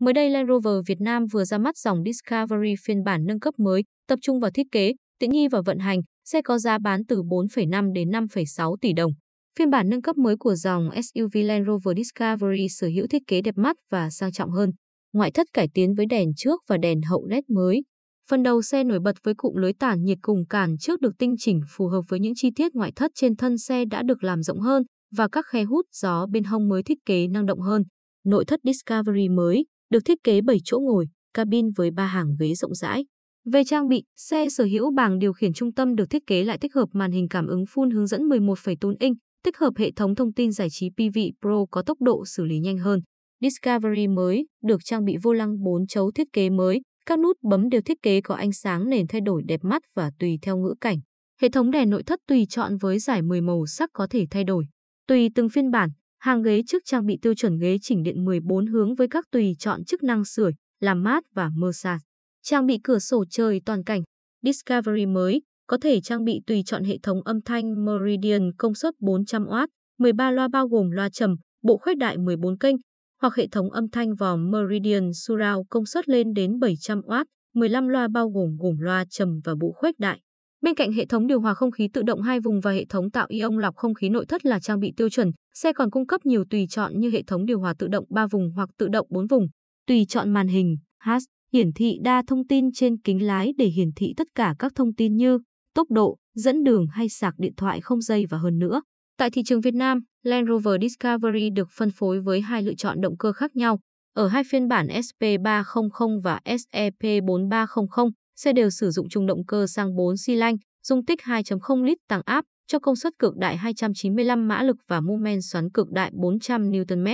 Mới đây Land Rover Việt Nam vừa ra mắt dòng Discovery phiên bản nâng cấp mới, tập trung vào thiết kế, tiện nghi và vận hành, xe có giá bán từ 4,5 đến 5,6 tỷ đồng. Phiên bản nâng cấp mới của dòng SUV Land Rover Discovery sở hữu thiết kế đẹp mắt và sang trọng hơn, ngoại thất cải tiến với đèn trước và đèn hậu LED mới. Phần đầu xe nổi bật với cụm lưới tản nhiệt cùng cản trước được tinh chỉnh phù hợp với những chi tiết ngoại thất trên thân xe đã được làm rộng hơn và các khe hút gió bên hông mới thiết kế năng động hơn. Nội thất Discovery mới được thiết kế 7 chỗ ngồi, cabin với 3 hàng ghế rộng rãi. Về trang bị, xe sở hữu bảng điều khiển trung tâm được thiết kế lại tích hợp màn hình cảm ứng full hướng dẫn 11,4 inch, tích hợp hệ thống thông tin giải trí PV Pro có tốc độ xử lý nhanh hơn. Discovery mới được trang bị vô lăng 4 chấu thiết kế mới, các nút bấm đều thiết kế có ánh sáng nền thay đổi đẹp mắt và tùy theo ngữ cảnh. Hệ thống đèn nội thất tùy chọn với giải 10 màu sắc có thể thay đổi. Tùy từng phiên bản, Hàng ghế trước trang bị tiêu chuẩn ghế chỉnh điện 14 hướng với các tùy chọn chức năng sưởi, làm mát và mơ sạc. Trang bị cửa sổ trời toàn cảnh, Discovery mới, có thể trang bị tùy chọn hệ thống âm thanh Meridian công suất 400W, 13 loa bao gồm loa trầm, bộ khuếch đại 14 kênh, hoặc hệ thống âm thanh vòm Meridian Surround công suất lên đến 700W, 15 loa bao gồm gồm loa trầm và bộ khuếch đại. Bên cạnh hệ thống điều hòa không khí tự động hai vùng và hệ thống tạo ion lọc không khí nội thất là trang bị tiêu chuẩn, Xe còn cung cấp nhiều tùy chọn như hệ thống điều hòa tự động 3 vùng hoặc tự động 4 vùng, tùy chọn màn hình, HAS, hiển thị đa thông tin trên kính lái để hiển thị tất cả các thông tin như tốc độ, dẫn đường hay sạc điện thoại không dây và hơn nữa. Tại thị trường Việt Nam, Land Rover Discovery được phân phối với hai lựa chọn động cơ khác nhau. Ở hai phiên bản SP300 và SEP4300, xe đều sử dụng chung động cơ xăng 4 xi lanh, dung tích 2.0 lít tăng áp, cho công suất cực đại 295 mã lực và mô men xoắn cực đại 400 Nm.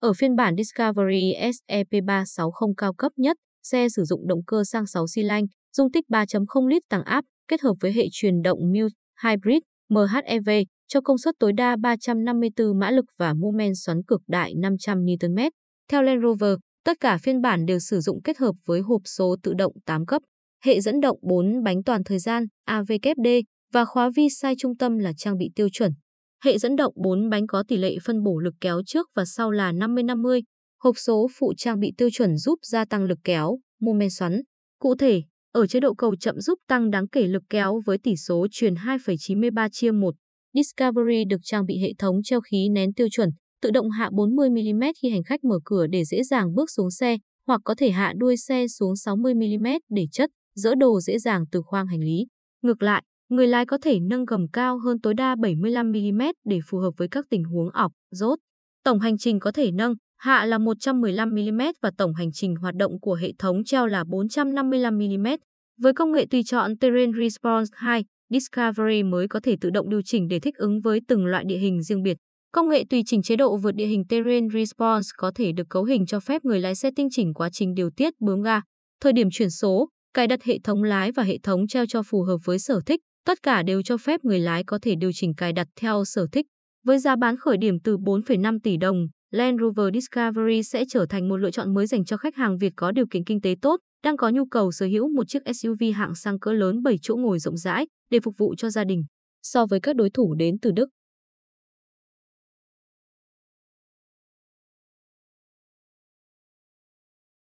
Ở phiên bản Discovery SEP360 cao cấp nhất, xe sử dụng động cơ xăng 6 xi lanh, dung tích 3.0 lít tăng áp, kết hợp với hệ truyền động Mute Hybrid MHEV cho công suất tối đa 354 mã lực và mô men xoắn cực đại 500 Nm. Theo Land Rover, tất cả phiên bản đều sử dụng kết hợp với hộp số tự động 8 cấp, hệ dẫn động 4 bánh toàn thời gian AVKD và khóa vi sai trung tâm là trang bị tiêu chuẩn. Hệ dẫn động 4 bánh có tỷ lệ phân bổ lực kéo trước và sau là 50-50. Hộp số phụ trang bị tiêu chuẩn giúp gia tăng lực kéo, mô men xoắn. Cụ thể, ở chế độ cầu chậm giúp tăng đáng kể lực kéo với tỷ số truyền 2,93 chia 1. Discovery được trang bị hệ thống treo khí nén tiêu chuẩn, tự động hạ 40mm khi hành khách mở cửa để dễ dàng bước xuống xe, hoặc có thể hạ đuôi xe xuống 60mm để chất, dỡ đồ dễ dàng từ khoang hành lý. Ngược lại, Người lái có thể nâng gầm cao hơn tối đa 75mm để phù hợp với các tình huống ọc, rốt. Tổng hành trình có thể nâng, hạ là 115mm và tổng hành trình hoạt động của hệ thống treo là 455mm. Với công nghệ tùy chọn Terrain Response 2, Discovery mới có thể tự động điều chỉnh để thích ứng với từng loại địa hình riêng biệt. Công nghệ tùy chỉnh chế độ vượt địa hình Terrain Response có thể được cấu hình cho phép người lái xe tinh chỉnh quá trình điều tiết bướm ga, thời điểm chuyển số, cài đặt hệ thống lái và hệ thống treo cho phù hợp với sở thích, Tất cả đều cho phép người lái có thể điều chỉnh cài đặt theo sở thích. Với giá bán khởi điểm từ 4,5 tỷ đồng, Land Rover Discovery sẽ trở thành một lựa chọn mới dành cho khách hàng Việt có điều kiện kinh tế tốt, đang có nhu cầu sở hữu một chiếc SUV hạng sang cỡ lớn 7 chỗ ngồi rộng rãi để phục vụ cho gia đình. So với các đối thủ đến từ Đức,